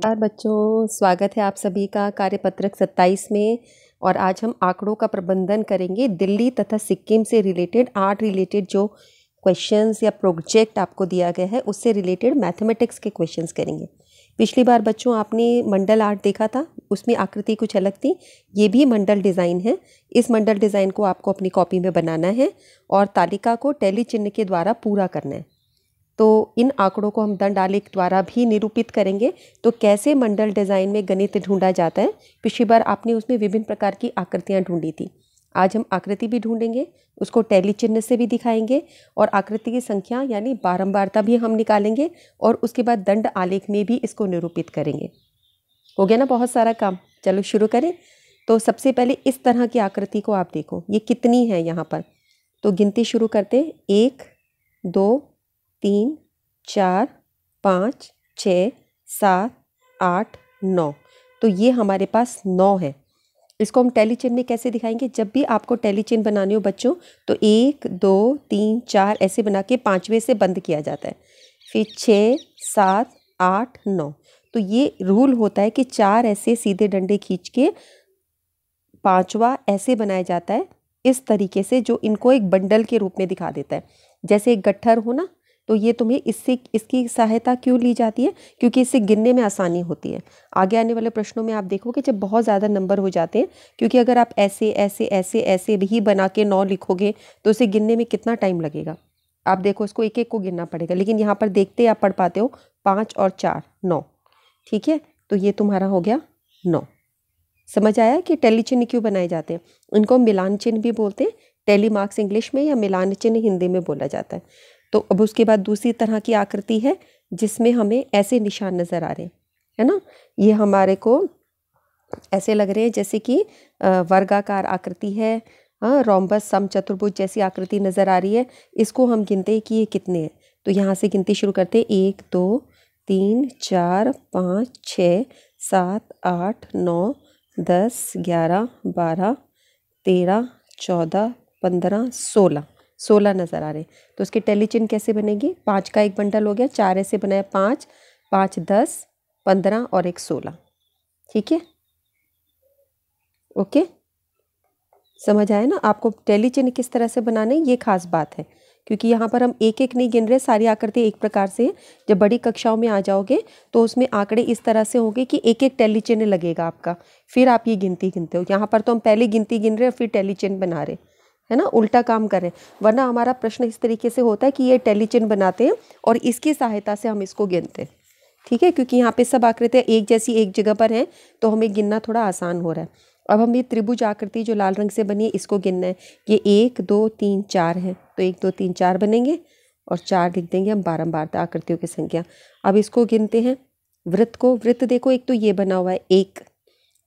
नमस्कार बच्चों स्वागत है आप सभी का कार्यपत्रक 27 में और आज हम आंकड़ों का प्रबंधन करेंगे दिल्ली तथा सिक्किम से रिलेटेड आर्ट रिलेटेड जो क्वेश्चंस या प्रोजेक्ट आपको दिया गया है उससे रिलेटेड मैथमेटिक्स के क्वेश्चंस करेंगे पिछली बार बच्चों आपने मंडल आर्ट देखा था उसमें आकृति कुछ अलग थी ये भी मंडल डिज़ाइन है इस मंडल डिज़ाइन को आपको अपनी कॉपी में बनाना है और तालिका को टेली चिन्ह के द्वारा पूरा करना है तो इन आंकड़ों को हम दंड आलेख द्वारा भी निरूपित करेंगे तो कैसे मंडल डिज़ाइन में गणित ढूंढा जाता है पिछली बार आपने उसमें विभिन्न प्रकार की आकृतियाँ ढूंढी थी आज हम आकृति भी ढूंढेंगे उसको टैली चिन्ह से भी दिखाएंगे और आकृति की संख्या यानी बारंबारता भी हम निकालेंगे और उसके बाद दंड आलेख में भी इसको निरूपित करेंगे हो गया ना बहुत सारा काम चलो शुरू करें तो सबसे पहले इस तरह की आकृति को आप देखो ये कितनी है यहाँ पर तो गिनती शुरू करते हैं एक दो तीन चार पाँच छ सात आठ नौ तो ये हमारे पास नौ है इसको हम टेली में कैसे दिखाएंगे जब भी आपको टेली बनानी हो बच्चों तो एक दो तीन चार ऐसे बना के पाँचवें से बंद किया जाता है फिर छः सात आठ नौ तो ये रूल होता है कि चार ऐसे सीधे डंडे खींच के पाँचवा ऐसे बनाया जाता है इस तरीके से जो इनको एक बंडल के रूप में दिखा देता है जैसे एक गट्ठर हो ना तो ये तुम्हें इससे इसकी सहायता क्यों ली जाती है क्योंकि इससे गिनने में आसानी होती है आगे आने वाले प्रश्नों में आप देखोगे जब बहुत ज़्यादा नंबर हो जाते हैं क्योंकि अगर आप ऐसे ऐसे ऐसे ऐसे भी बना के नौ लिखोगे तो उसे गिनने में कितना टाइम लगेगा आप देखो इसको एक एक को गिनना पड़ेगा लेकिन यहाँ पर देखते आप पढ़ पाते हो पाँच और चार नौ ठीक है तो ये तुम्हारा हो गया नौ समझ आया कि टेली चिन्ह क्यों बनाए जाते हैं इनको मिलान चिन्ह भी बोलते हैं टेली मार्क्स इंग्लिश में या मिलान चिन्ह हिंदी में बोला जाता है तो अब उसके बाद दूसरी तरह की आकृति है जिसमें हमें ऐसे निशान नज़र आ रहे हैं है ना ये हमारे को ऐसे लग रहे हैं जैसे कि वर्गाकार आकृति है हाँ रोम्बस सम चतुर्भुज जैसी आकृति नज़र आ रही है इसको हम गिनते हैं कि ये कितने हैं तो यहाँ से गिनती शुरू करते हैं एक दो तीन चार पाँच छः सात आठ नौ दस ग्यारह बारह तेरह चौदह पंद्रह सोलह सोलह नज़र आ रहे हैं तो उसकी टेली चिन्ह कैसे बनेगी पाँच का एक बंडल हो गया चार ऐसे बनाया पाँच पाँच दस पंद्रह और एक सोलह ठीक है ओके समझ आए ना आपको टेली चिन्ह किस तरह से बनाने ये खास बात है क्योंकि यहाँ पर हम एक एक नहीं गिन रहे सारी आकृति एक प्रकार से जब बड़ी कक्षाओं में आ जाओगे तो उसमें आंकड़े इस तरह से होंगे कि एक एक टैली चिन्ह लगेगा आपका फिर आप ये गिनती गिनते हो यहाँ पर तो हम पहले गिनती गिन रहे और फिर टैली चिन्ह बना रहे है ना उल्टा काम करें वरना हमारा प्रश्न इस तरीके से होता है कि ये टेलीचिन बनाते हैं और इसकी सहायता से हम इसको गिनते हैं ठीक है क्योंकि यहाँ पे सब आकृतियाँ एक जैसी एक जगह पर हैं तो हमें गिनना थोड़ा आसान हो रहा है अब हम ये त्रिभुज आकृति जो लाल रंग से बनी है इसको गिनना है ये एक दो तीन चार है तो एक दो तीन चार बनेंगे और चार लिख देंगे हम बारम्बार आकृतियों की संख्या अब इसको गिनते हैं वृत्त को वृत्त देखो एक तो ये बना हुआ है एक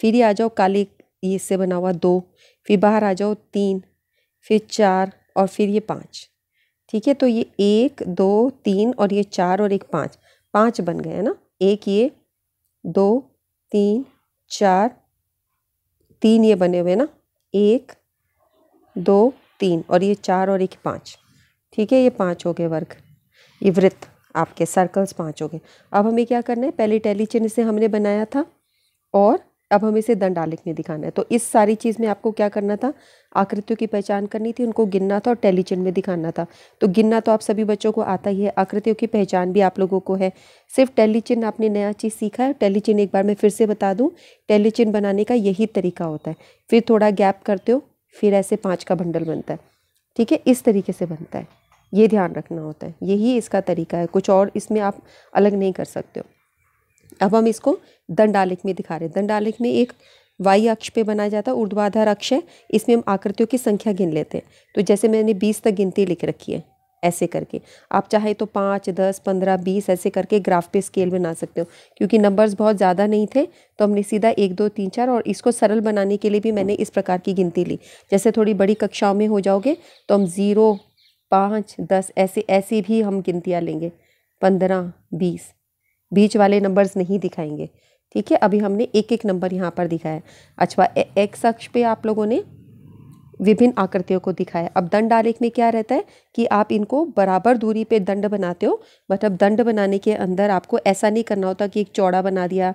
फिर ये आ जाओ काले इससे बना हुआ दो फिर बाहर आ जाओ तीन फिर चार और फिर ये पाँच ठीक है तो ये एक दो तीन और ये चार और एक पाँच पाँच बन गए ना एक ये दो तीन चार तीन ये बने हुए ना एक दो तीन और ये चार और एक पाँच ठीक है ये पाँच हो गए वर्ग ये वृत्त आपके सर्कल्स पाँच हो गए अब हमें क्या करना है पहले टेली चिन्ह से हमने बनाया था और अब हम इसे दंड आलेख में दिखाना है तो इस सारी चीज़ में आपको क्या करना था आकृतियों की पहचान करनी थी उनको गिनना था और टेलीचिन में दिखाना था तो गिनना तो आप सभी बच्चों को आता ही है आकृतियों की पहचान भी आप लोगों को है सिर्फ टेलीचिन आपने नया चीज़ सीखा है टेलीचिन एक बार मैं फिर से बता दूँ टेलीचिन बनाने का यही तरीका होता है फिर थोड़ा गैप करते हो फिर ऐसे पाँच का बंडल बनता है ठीक है इस तरीके से बनता है ये ध्यान रखना होता है यही इसका तरीका है कुछ और इसमें आप अलग नहीं कर सकते हो अब हम इसको दंडालिक में दिखा रहे हैं दंडालिक में एक वाई अक्ष पे बनाया जाता है ऊर्ध्वाधार अक्ष है इसमें हम आकृतियों की संख्या गिन लेते हैं तो जैसे मैंने बीस तक गिनती लिख रखी है ऐसे करके आप चाहे तो पाँच दस पंद्रह बीस ऐसे करके ग्राफ पे स्केल बना सकते हो क्योंकि नंबर्स बहुत ज़्यादा नहीं थे तो हमने सीधा एक दो तीन चार और इसको सरल बनाने के लिए भी मैंने इस प्रकार की गिनती ली जैसे थोड़ी बड़ी कक्षाओं में हो जाओगे तो हम ज़ीरो पाँच दस ऐसे ऐसी भी हम गिनतियाँ लेंगे पंद्रह बीस बीच वाले नंबर्स नहीं दिखाएंगे ठीक है अभी हमने एक एक नंबर यहाँ पर दिखाया अच्छा एक्स अक्ष पे आप लोगों ने विभिन्न आकृतियों को दिखाया अब दंड आलेख में क्या रहता है कि आप इनको बराबर दूरी पे दंड बनाते हो मतलब दंड बनाने के अंदर आपको ऐसा नहीं करना होता कि एक चौड़ा बना दिया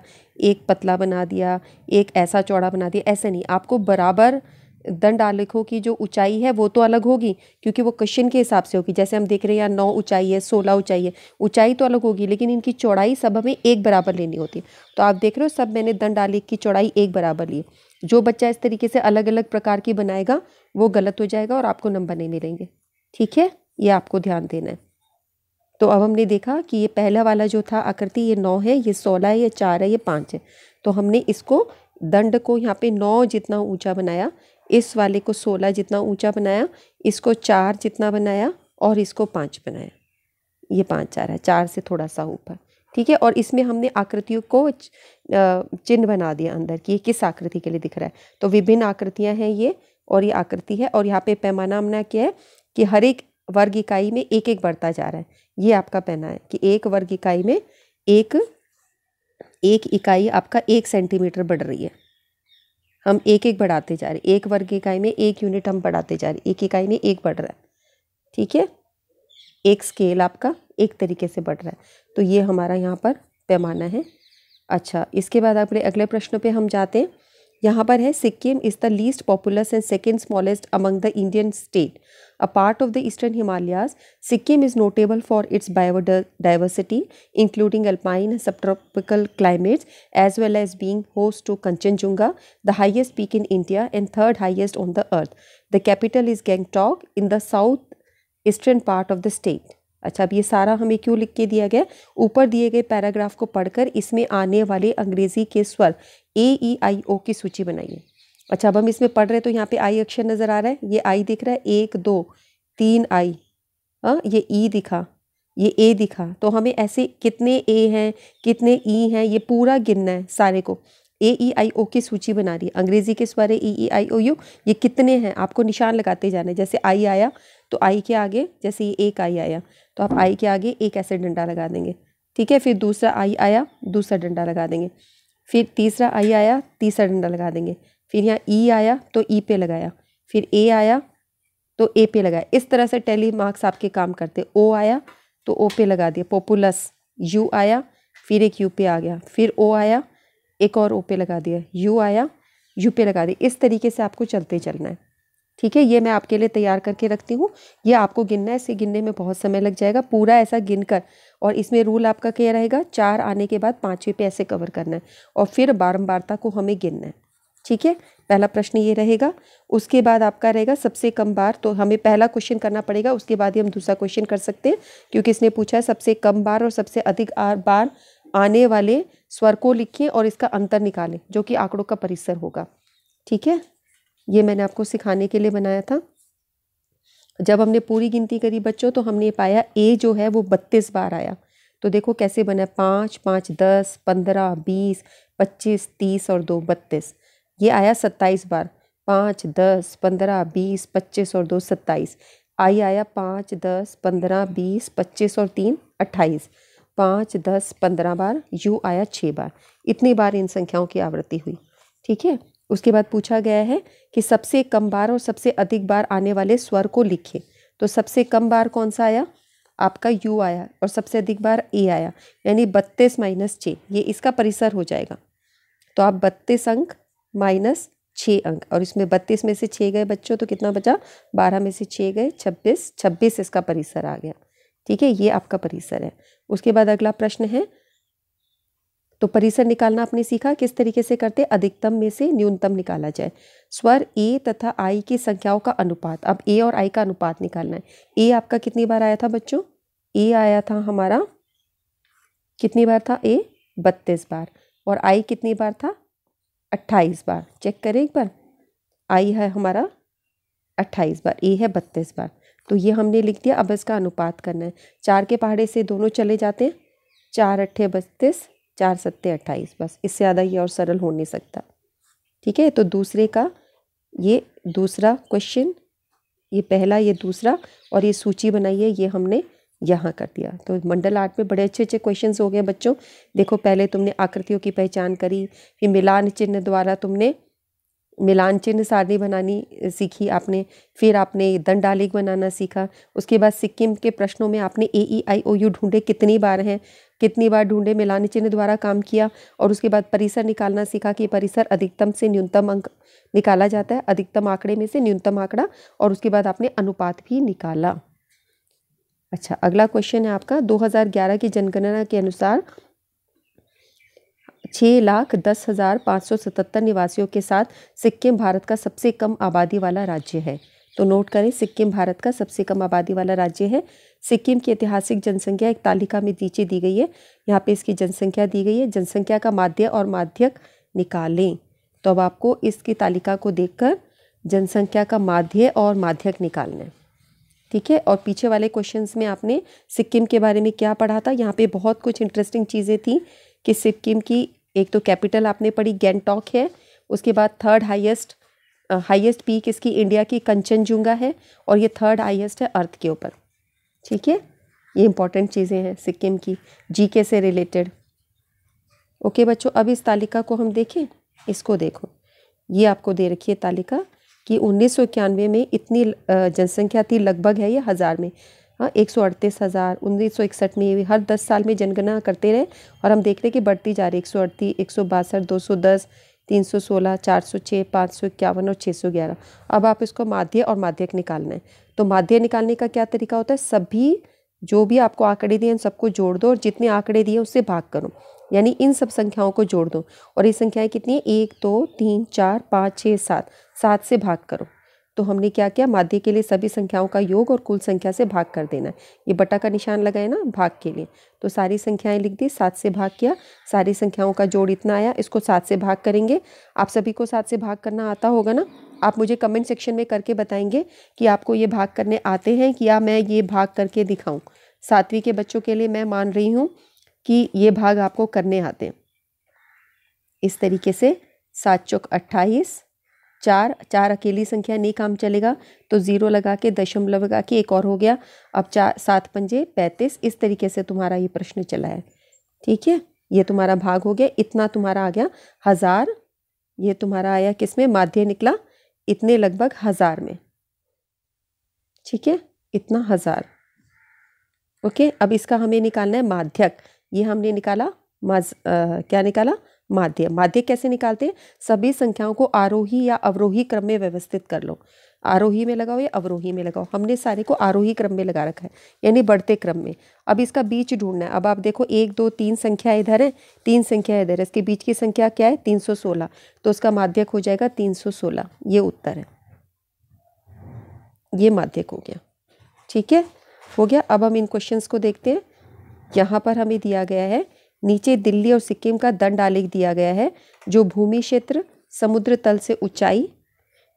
एक पतला बना दिया एक ऐसा चौड़ा बना दिया ऐसे नहीं आपको बराबर दंड आलेखों की जो ऊंचाई है वो तो अलग होगी क्योंकि वो क्वेश्चन के हिसाब से होगी जैसे हम देख रहे हैं यहाँ नौ ऊंचाई है सोलह ऊंचाई है ऊंचाई तो अलग होगी लेकिन इनकी चौड़ाई सब हमें एक बराबर लेनी होती है तो आप देख रहे हो सब मैंने दंड आलेख की चौड़ाई एक बराबर ली जो बच्चा इस तरीके से अलग अलग प्रकार की बनाएगा वो गलत हो जाएगा और आपको नंबर नहीं मिलेंगे ठीक है ये आपको ध्यान देना है तो अब हमने देखा कि ये पहला वाला जो था आकृति ये नौ है ये सोलह है ये चार है ये पाँच है तो हमने इसको दंड को यहाँ पे नौ जितना ऊंचा बनाया इस वाले को सोलह जितना ऊंचा बनाया इसको चार जितना बनाया और इसको पाँच बनाया ये पाँच चार है चार से थोड़ा सा ऊपर ठीक है और इसमें हमने आकृतियों को चिन्ह बना दिया अंदर कि ये किस आकृति के लिए दिख रहा है तो विभिन्न आकृतियाँ हैं ये और ये आकृति है और यहाँ पे पैमाना हमने क्या है कि हर एक वर्ग इकाई में एक एक बढ़ता जा रहा है ये आपका पैना है कि एक वर्ग इकाई में एक एक इकाई आपका एक सेंटीमीटर बढ़ रही है हम एक एक बढ़ाते जा रहे एक वर्ग इकाई में एक यूनिट हम बढ़ाते जा रहे एक इकाई में एक बढ़ रहा है ठीक है एक स्केल आपका एक तरीके से बढ़ रहा है तो ये हमारा यहाँ पर पैमाना है अच्छा इसके बाद आप अगले प्रश्नों पे हम जाते हैं यहाँ पर है Sikkim is the least populous and second smallest among the Indian state a part of the eastern Himalayas Sikkim is notable for its biodiversity including alpine subtropical climates as well as being host to Kangchenjunga the highest peak in India and third highest on the earth the capital is Gangtok in the south eastern part of the state अच्छा अब ये सारा हमें क्यों लिख के दिया गया ऊपर दिए गए पैराग्राफ को पढ़कर इसमें आने वाले अंग्रेजी के स्वर ए ई आई ओ की सूची बनाइए अच्छा अब हम इसमें पढ़ रहे हैं तो यहाँ पे आई अक्षर नज़र आ रहा है ये आई दिख रहा है एक दो तीन आई हाँ ये ई e दिखा ये ए दिखा तो हमें ऐसे कितने ए हैं कितने ई e हैं ये पूरा गिनना है सारे को ए ई आई ओ की सूची बना रही है अंग्रेजी के स्वर है ई ई आई ओ यू ये कितने हैं आपको निशान लगाते जाना है जैसे आई आया तो आई के आगे जैसे ये एक आई आया तो आप आई के आगे एक ऐसे डंडा लगा देंगे ठीक है फिर दूसरा आई आया दूसरा डंडा लगा देंगे फिर तीसरा आई आया तीसरा डंडा लगा देंगे फिर यहाँ ई e आया तो ई e पे लगाया फिर ए आया तो ए पे लगाया इस तरह से टेली मार्क्स आपके काम करते ओ आया तो ओ पे लगा दिया पॉपुलस यू आया फिर एक यू पे आ गया फिर ओ आया एक और ओ पे लगा दिया यू आया यू पे लगा दिया इस तरीके से आपको चलते चलना है ठीक है ये मैं आपके लिए तैयार करके रखती हूँ ये आपको गिनना है इसे गिनने में बहुत समय लग जाएगा पूरा ऐसा गिन कर और इसमें रूल आपका क्या रहेगा चार आने के बाद पाँचवें पे ऐसे कवर करना है और फिर बारम्बारता को हमें गिनना है ठीक है पहला प्रश्न ये रहेगा उसके बाद आपका रहेगा सबसे कम बार तो हमें पहला क्वेश्चन करना पड़ेगा उसके बाद ही हम दूसरा क्वेश्चन कर सकते हैं क्योंकि इसने पूछा है सबसे कम बार और सबसे अधिक आर बार आने वाले स्वर को लिखिए और इसका अंतर निकालें जो कि आंकड़ों का परिसर होगा ठीक है ये मैंने आपको सिखाने के लिए बनाया था जब हमने पूरी गिनती करी बच्चों तो हमने पाया ए जो है वो बत्तीस बार आया तो देखो कैसे बना पाँच पाँच दस पंद्रह बीस पच्चीस तीस और दो बत्तीस ये आया सत्ताईस बार पाँच दस पंद्रह बीस पच्चीस और दो सत्ताईस आई आया पाँच दस पंद्रह बीस पच्चीस और तीन अट्ठाईस पाँच दस पंद्रह बार यू आया छः बार इतनी बार इन संख्याओं की आवृत्ति हुई ठीक है उसके बाद पूछा गया है कि सबसे कम बार और सबसे अधिक बार आने वाले स्वर को लिखे तो सबसे कम बार कौन सा आया आपका यू आया और सबसे अधिक बार ए आया यानी बत्तीस माइनस छः ये इसका परिसर हो जाएगा तो आप बत्तीस अंक माइनस छः अंक और इसमें बत्तीस में से छः गए बच्चों तो कितना बचा बारह में से छः गए छब्बीस छब्बीस इसका परिसर आ गया ठीक है ये आपका परिसर है उसके बाद अगला प्रश्न है तो परिसर निकालना आपने सीखा किस तरीके से करते अधिकतम में से न्यूनतम निकाला जाए स्वर ए तथा आई की संख्याओं का अनुपात अब ए और आई का अनुपात निकालना है ए आपका कितनी बार आया था बच्चों ए आया था हमारा कितनी बार था ए बत्तीस बार और आई कितनी बार था अट्ठाईस बार चेक करें एक बार आई है हमारा अट्ठाईस बार ए है बत्तीस बार तो ये हमने लिख दिया अब इसका अनुपात करना है चार के पहाड़े से दोनों चले जाते हैं चार अट्ठे बत्तीस चार सत्ते अट्ठाईस बस इससे ज़्यादा ये और सरल हो नहीं सकता ठीक है तो दूसरे का ये दूसरा क्वेश्चन ये पहला ये दूसरा और ये सूची बनाई है ये हमने यहाँ कर दिया तो मंडल आर्ट में बड़े अच्छे अच्छे क्वेश्चंस हो गए बच्चों देखो पहले तुमने आकृतियों की पहचान करी फिर मिलान चिन्ह द्वारा तुमने मिलान चिन्ह सारणी बनानी सीखी आपने फिर आपने दंडालिक बनाना सीखा उसके बाद सिक्किम के प्रश्नों में आपने ए ई आई ओ यू ढूंढे कितनी बार हैं कितनी बार ढूंढे मिलान चिन्ह द्वारा काम किया और उसके बाद परिसर निकालना सीखा कि परिसर अधिकतम से न्यूनतम अंक निकाला जाता है अधिकतम आंकड़े में से न्यूनतम आंकड़ा और उसके बाद आपने अनुपात भी निकाला अच्छा अगला क्वेश्चन है आपका ग्यारह की जनगणना के अनुसार छः लाख दस हज़ार पाँच सौ सतहत्तर निवासियों के साथ सिक्किम भारत का सबसे कम आबादी वाला राज्य है तो नोट करें सिक्किम भारत का सबसे कम आबादी वाला राज्य है सिक्किम की ऐतिहासिक जनसंख्या एक तालिका में नीचे दी गई है यहाँ पे इसकी जनसंख्या दी गई है जनसंख्या का माध्य और माध्यक निकालें तो अब आपको इसकी तालिका को देख जनसंख्या का माध्य और माध्यक निकालना है ठीक है और पीछे वाले क्वेश्चन में आपने सिक्किम के बारे में क्या पढ़ा था यहाँ पर बहुत कुछ इंटरेस्टिंग चीज़ें थी कि सिक्किम की एक तो कैपिटल आपने पढ़ी गेंगटॉक है उसके बाद थर्ड हाईएस्ट हाईएस्ट पीक इसकी इंडिया की कंचनजुंगा है और ये थर्ड हाईएस्ट है अर्थ के ऊपर ठीक है ये इंपॉर्टेंट चीज़ें हैं सिक्किम की जीके से रिलेटेड ओके बच्चों अब इस तालिका को हम देखें इसको देखो ये आपको दे रखी है तालिका कि उन्नीस में इतनी जनसंख्या थी लगभग है ये हज़ार में हाँ एक सौ अड़तीस हज़ार उन्नीस सौ इकसठ में ये हर दस साल में जनगणना करते रहे और हम देख रहे कि बढ़ती जा रही एक सौ अड़तीस एक सौ बासठ दो सौ दस तीन सौ सोलह चार सौ छः पाँच सौ इक्यावन और छः सौ ग्यारह अब आप इसको माध्य और माध्यक निकालना है तो माध्य निकालने का क्या तरीका होता है सभी जो भी आपको आंकड़े दिए उन सबको जोड़ दो और जितने आंकड़े दिए उससे भाग करो यानी इन सब संख्याओं को जोड़ दो और ये संख्याएँ कितनी है एक दो तीन चार पाँच छः सात सात से भाग करो तो हमने क्या किया माध्य के लिए सभी संख्याओं का योग और कुल संख्या से भाग कर देना है ये बटा का निशान लगाए ना भाग के लिए तो सारी संख्याएं लिख दी सात से भाग किया सारी संख्याओं का जोड़ इतना आया इसको सात से भाग करेंगे आप सभी को सात से भाग करना आता होगा ना आप मुझे कमेंट सेक्शन में करके बताएंगे कि आपको ये भाग करने आते हैं कि या मैं ये भाग करके दिखाऊँ सातवीं के बच्चों के लिए मैं मान रही हूँ कि ये भाग आपको करने आते हैं इस तरीके से सात चौक अट्ठाईस चार चार अकेली संख्या नहीं काम चलेगा तो ज़ीरो लगा के दशमलव लगा के एक और हो गया अब चार सात पंजे पैंतीस इस तरीके से तुम्हारा ये प्रश्न चला है ठीक है ये तुम्हारा भाग हो गया इतना तुम्हारा आ गया हज़ार ये तुम्हारा आया किस में माध्य निकला इतने लगभग हज़ार में ठीक है इतना हज़ार ओके अब इसका हमें निकालना है माध्यक ये हमने निकाला माज आ, क्या निकाला माध्य माध्य कैसे निकालते हैं सभी संख्याओं को आरोही या अवरोही क्रम में व्यवस्थित कर लो आरोही में लगाओ या अवरोही में लगाओ हमने सारे को आरोही क्रम में लगा रखा है यानी बढ़ते क्रम में अब इसका बीच ढूंढना है अब आप देखो एक दो तीन संख्या इधर है तीन संख्या इधर है इसके बीच की संख्या क्या है तीन सौ सोलह तो उसका माध्यक हो जाएगा तीन सौ सोलह ये उत्तर है ये माध्यक हो गया ठीक है हो गया अब हम इन क्वेश्चन को देखते हैं यहाँ पर हमें दिया गया है नीचे दिल्ली और सिक्किम का दंड आलेख दिया गया है जो भूमि क्षेत्र समुद्र तल से ऊंचाई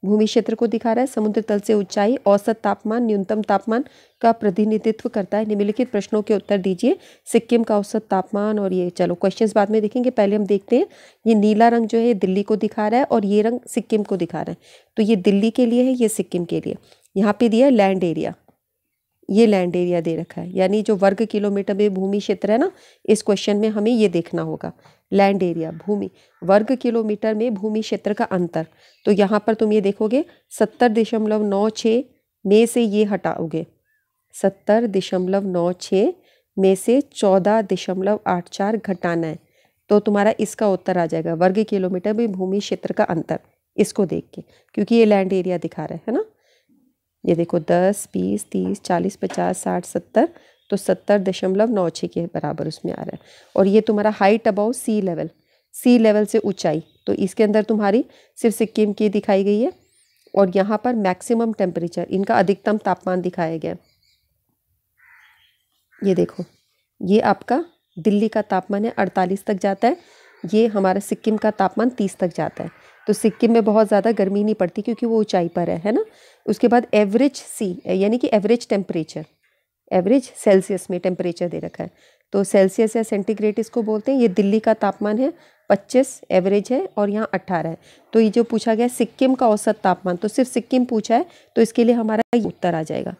भूमि क्षेत्र को दिखा रहा है समुद्र तल से ऊंचाई औसत तापमान न्यूनतम तापमान का प्रतिनिधित्व करता है निम्नलिखित प्रश्नों के उत्तर दीजिए सिक्किम का औसत तापमान और ये चलो क्वेश्चंस बाद में देखेंगे पहले हम देखते हैं ये नीला रंग जो है दिल्ली को दिखा रहा है और ये रंग सिक्किम को दिखा रहा है तो ये दिल्ली के लिए है ये सिक्किम के लिए यहाँ पे दिया लैंड एरिया ये लैंड एरिया दे रखा है यानी जो वर्ग किलोमीटर में भूमि क्षेत्र है ना इस क्वेश्चन में हमें ये देखना होगा लैंड एरिया भूमि वर्ग किलोमीटर में भूमि क्षेत्र का अंतर तो यहाँ पर तुम ये देखोगे सत्तर दशमलव नौ छः में से ये हटाओगे सत्तर दशमलव नौ छः में से चौदह दशमलव आठ चार घटाना है तो तुम्हारा इसका उत्तर आ जाएगा वर्ग किलोमीटर में भूमि क्षेत्र का अंतर इसको देख के क्योंकि ये लैंड एरिया दिखा रहा है ना ये देखो दस बीस तीस चालीस पचास साठ सत्तर तो सत्तर दशमलव नौ छः के बराबर उसमें आ रहा है और ये तुम्हारा height above sea level sea level से ऊंचाई तो इसके अंदर तुम्हारी सिर्फ सिक्किम की दिखाई गई है और यहाँ पर मैक्सिमम टेम्परेचर इनका अधिकतम तापमान दिखाया गया ये देखो ये आपका दिल्ली का तापमान है अड़तालीस तक जाता है ये हमारा सिक्किम का तापमान तीस तक जाता है तो सिक्किम में बहुत ज़्यादा गर्मी नहीं पड़ती क्योंकि वो ऊंचाई पर है है ना उसके बाद एवरेज सी यानी कि एवरेज टेम्परेचर एवरेज सेल्सियस में टेम्परेचर दे रखा है तो सेल्सियस या सेंटीग्रेड इसको बोलते हैं ये दिल्ली का तापमान है पच्चीस एवरेज है और यहाँ अट्ठारह है तो ये जो पूछा गया सिक्किम का औसत तापमान तो सिर्फ सिक्किम पूछा है तो इसके लिए हमारा ये उत्तर आ जाएगा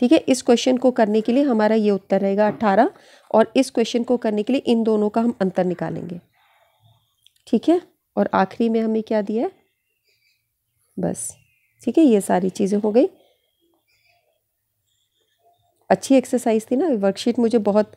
ठीक है इस क्वेश्चन को करने के लिए हमारा ये उत्तर रहेगा अट्ठारह और इस क्वेश्चन को करने के लिए इन दोनों का हम अंतर निकालेंगे ठीक है और आखिरी में हमें क्या दिया है बस ठीक है ये सारी चीज़ें हो गई अच्छी एक्सरसाइज थी ना वर्कशीट मुझे बहुत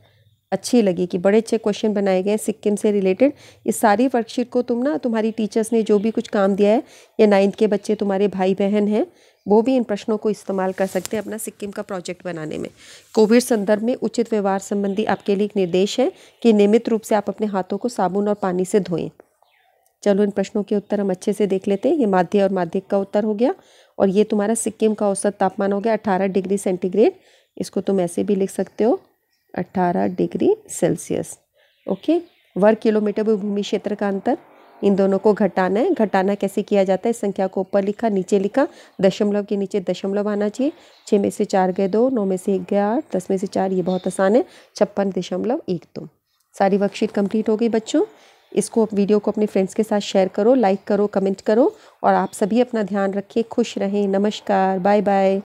अच्छी लगी कि बड़े अच्छे क्वेश्चन बनाए गए हैं सिक्किम से रिलेटेड इस सारी वर्कशीट को तुम ना तुम्हारी टीचर्स ने जो भी कुछ काम दिया है या नाइन्थ के बच्चे तुम्हारे भाई बहन हैं वो भी इन प्रश्नों को इस्तेमाल कर सकते हैं अपना सिक्किम का प्रोजेक्ट बनाने में कोविड संदर्भ में उचित व्यवहार संबंधी आपके लिए एक निर्देश है कि नियमित रूप से आप अपने हाथों को साबुन और पानी से धोएं चलो इन प्रश्नों के उत्तर हम अच्छे से देख लेते हैं ये माध्य और माध्यिक का उत्तर हो गया और ये तुम्हारा सिक्किम का औसत तापमान हो गया अट्ठारह डिग्री सेंटीग्रेड इसको तुम ऐसे भी लिख सकते हो अट्ठारह डिग्री सेल्सियस ओके वर्ग किलोमीटर व भूमि क्षेत्र का अंतर इन दोनों को घटाना है घटाना कैसे किया जाता है इस संख्या को ऊपर लिखा नीचे लिखा दशमलव के नीचे दशमलव आना चाहिए छः में से चार गए दो नौ में से एक गया आठ दस में से चार ये बहुत आसान है छप्पन दशमलव एक दो सारी वर्कशीट कंप्लीट हो गई बच्चों इसको वीडियो को अपने फ्रेंड्स के साथ शेयर करो लाइक करो कमेंट करो और आप सभी अपना ध्यान रखिए खुश रहें नमस्कार बाय बाय